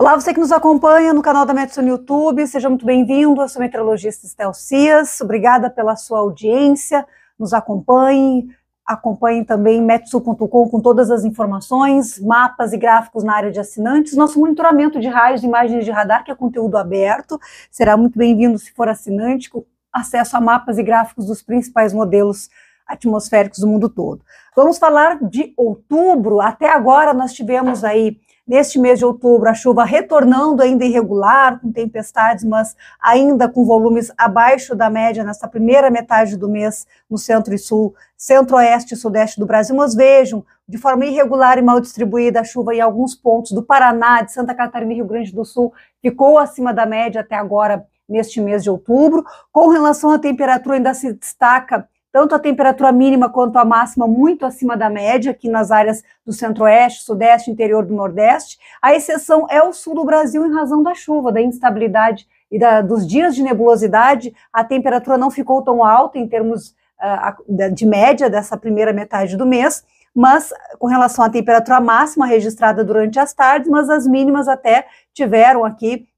Olá, você que nos acompanha no canal da Metsu no YouTube, seja muito bem-vindo. Eu sou meteorologista Estel Cias, obrigada pela sua audiência. Nos acompanhe, acompanhe também metsu.com com todas as informações, mapas e gráficos na área de assinantes. Nosso monitoramento de raios e imagens de radar, que é conteúdo aberto, será muito bem-vindo se for assinante, com acesso a mapas e gráficos dos principais modelos atmosféricos do mundo todo. Vamos falar de outubro. Até agora nós tivemos aí Neste mês de outubro, a chuva retornando ainda irregular, com tempestades, mas ainda com volumes abaixo da média nesta primeira metade do mês no centro e sul, centro-oeste e sudeste do Brasil. Mas vejam, de forma irregular e mal distribuída, a chuva em alguns pontos do Paraná, de Santa Catarina e Rio Grande do Sul ficou acima da média até agora neste mês de outubro. Com relação à temperatura, ainda se destaca tanto a temperatura mínima quanto a máxima muito acima da média, aqui nas áreas do centro-oeste, sudeste, interior do nordeste. A exceção é o sul do Brasil em razão da chuva, da instabilidade e da, dos dias de nebulosidade. A temperatura não ficou tão alta em termos uh, de média dessa primeira metade do mês, mas com relação à temperatura máxima registrada durante as tardes, mas as mínimas até tiveram aqui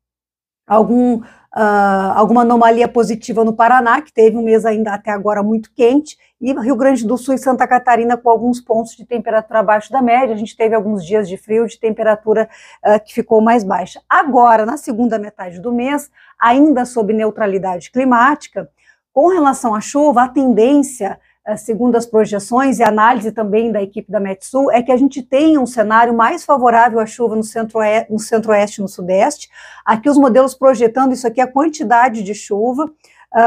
algum uh, alguma anomalia positiva no Paraná, que teve um mês ainda até agora muito quente, e Rio Grande do Sul e Santa Catarina com alguns pontos de temperatura abaixo da média. A gente teve alguns dias de frio, de temperatura uh, que ficou mais baixa. Agora, na segunda metade do mês, ainda sob neutralidade climática, com relação à chuva, a tendência eh, segundo as projeções e análise também da equipe da Metsul, é que a gente tem um cenário mais favorável à chuva no centro-oeste no centro e no sudeste. Aqui os modelos projetando isso aqui, a quantidade de chuva,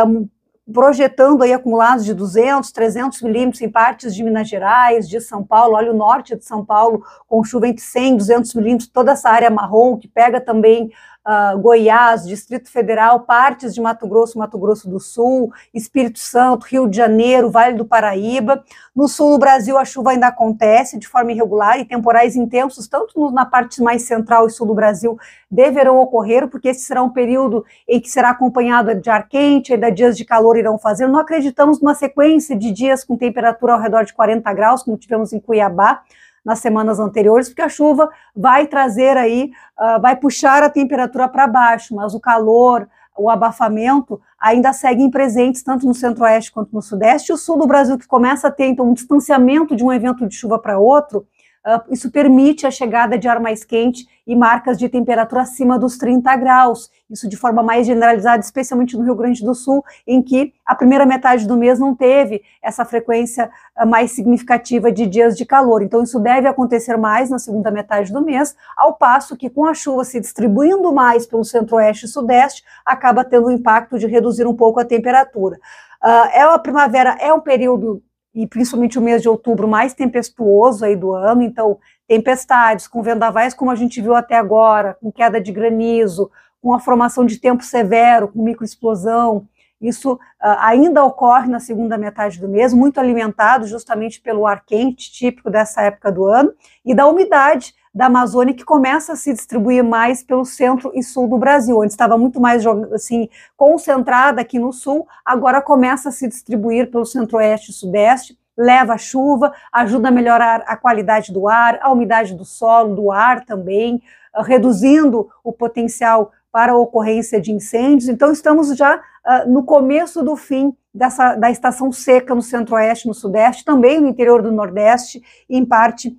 um, projetando aí acumulados de 200, 300 milímetros em partes de Minas Gerais, de São Paulo, olha o norte de São Paulo com chuva entre 100 e 200 milímetros, toda essa área marrom que pega também uh, Goiás, Distrito Federal, partes de Mato Grosso, Mato Grosso do Sul, Espírito Santo, Rio de Janeiro, Vale do Paraíba. No sul do Brasil, a chuva ainda acontece de forma irregular e temporais intensos, tanto na parte mais central e sul do Brasil, deverão ocorrer, porque esse será um período em que será acompanhado de ar quente, ainda dias de calor irão fazer. Não acreditamos numa sequência de dias com temperatura ao redor de 40 graus, como tivemos em Cuiabá nas semanas anteriores, porque a chuva vai trazer aí, uh, vai puxar a temperatura para baixo, mas o calor, o abafamento ainda seguem presentes tanto no centro-oeste quanto no sudeste. o sul do Brasil, que começa a ter então um distanciamento de um evento de chuva para outro, ah, isso permite a chegada de ar mais quente e marcas de temperatura acima dos 30 graus. Isso de forma mais generalizada, especialmente no Rio Grande do Sul, em que a primeira metade do mês não teve essa frequência ah, mais significativa de dias de calor. Então, isso deve acontecer mais na segunda metade do mês, ao passo que, com a chuva se distribuindo mais pelo centro-oeste e sudeste, acaba tendo o impacto de reduzir um pouco a temperatura. Uh, é a primavera é um período e principalmente o mês de outubro mais tempestuoso aí do ano, então tempestades com vendavais como a gente viu até agora, com queda de granizo, com a formação de tempo severo, com microexplosão, isso uh, ainda ocorre na segunda metade do mês, muito alimentado justamente pelo ar quente típico dessa época do ano e da umidade da Amazônia que começa a se distribuir mais pelo centro e sul do Brasil, onde estava muito mais assim concentrada aqui no sul, agora começa a se distribuir pelo centro-oeste e sudeste, leva chuva, ajuda a melhorar a qualidade do ar, a umidade do solo, do ar também, ah, reduzindo o potencial para a ocorrência de incêndios. Então estamos já uh, no começo do fim dessa, da estação seca no centro-oeste, no sudeste, também no interior do nordeste em parte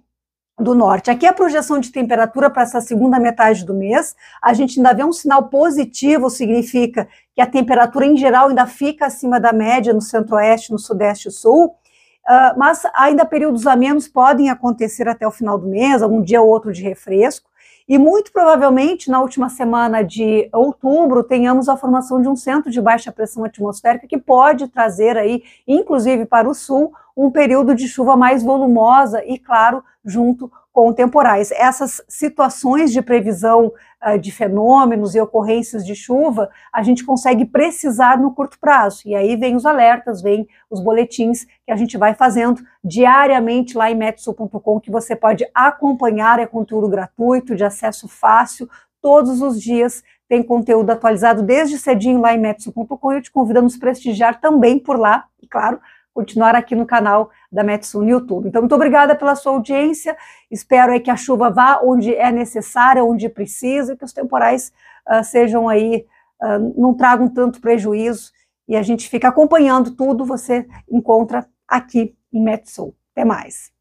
do norte. Aqui é a projeção de temperatura para essa segunda metade do mês, a gente ainda vê um sinal positivo, significa que a temperatura em geral ainda fica acima da média no centro-oeste, no sudeste e sul, uh, mas ainda períodos amenos podem acontecer até o final do mês, algum dia ou outro de refresco, e muito provavelmente na última semana de outubro tenhamos a formação de um centro de baixa pressão atmosférica que pode trazer aí, inclusive para o sul, um período de chuva mais volumosa e, claro, junto contemporâneas. Essas situações de previsão uh, de fenômenos e ocorrências de chuva, a gente consegue precisar no curto prazo. E aí vem os alertas, vem os boletins que a gente vai fazendo diariamente lá em metsu.com, que você pode acompanhar, é conteúdo gratuito, de acesso fácil, todos os dias tem conteúdo atualizado desde cedinho lá em metsu.com. Eu te convido a nos prestigiar também por lá. E claro, continuar aqui no canal da Metsu no YouTube. Então, muito obrigada pela sua audiência. Espero aí que a chuva vá onde é necessária, onde precisa, e que os temporais uh, sejam aí, uh, não tragam tanto prejuízo. E a gente fica acompanhando tudo, você encontra aqui em Metsu. Até mais.